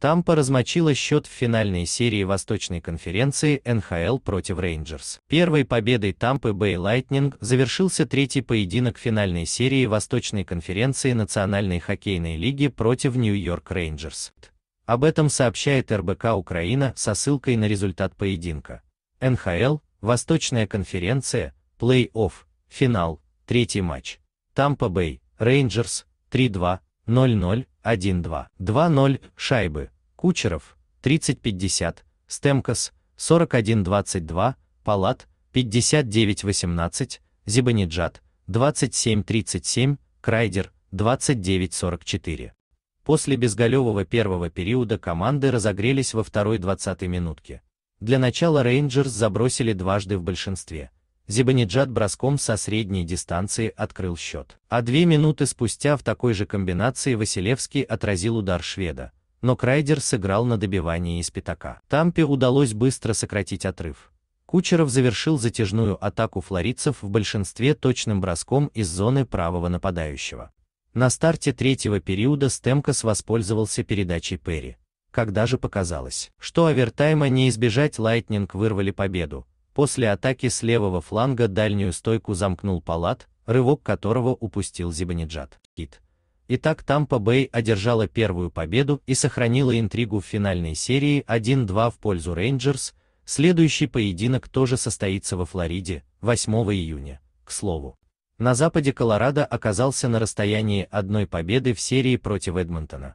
Тампа размочила счет в финальной серии Восточной конференции НХЛ против Рейнджерс. Первой победой Тампы Бэй Лайтнинг завершился третий поединок финальной серии Восточной конференции Национальной хоккейной лиги против Нью-Йорк Рейнджерс. Об этом сообщает РБК Украина со ссылкой на результат поединка. НХЛ, Восточная конференция, плей-офф, финал, третий матч. Тампа Бэй, Рейнджерс, 3-2, 0-0, 1-2, шайбы, Кучеров, 30-50, Стемкос, 41-22, Палат, 59-18, Зибаниджат, 27-37, Крайдер, 29-44. После безголевого первого периода команды разогрелись во второй 20-й минутке. Для начала Рейнджерс забросили дважды в большинстве – Зибаниджад броском со средней дистанции открыл счет. А две минуты спустя в такой же комбинации Василевский отразил удар шведа, но Крайдер сыграл на добивании из пятака. Тампе удалось быстро сократить отрыв. Кучеров завершил затяжную атаку флоридцев в большинстве точным броском из зоны правого нападающего. На старте третьего периода Стемкос воспользовался передачей Перри. Когда же показалось, что овертайма не избежать Лайтнинг вырвали победу, после атаки с левого фланга дальнюю стойку замкнул Палат, рывок которого упустил Зибаниджат. Кит. Итак, Тампа Бэй одержала первую победу и сохранила интригу в финальной серии 1-2 в пользу Рейнджерс. Следующий поединок тоже состоится во Флориде 8 июня. К слову, на западе Колорадо оказался на расстоянии одной победы в серии против Эдмонтона.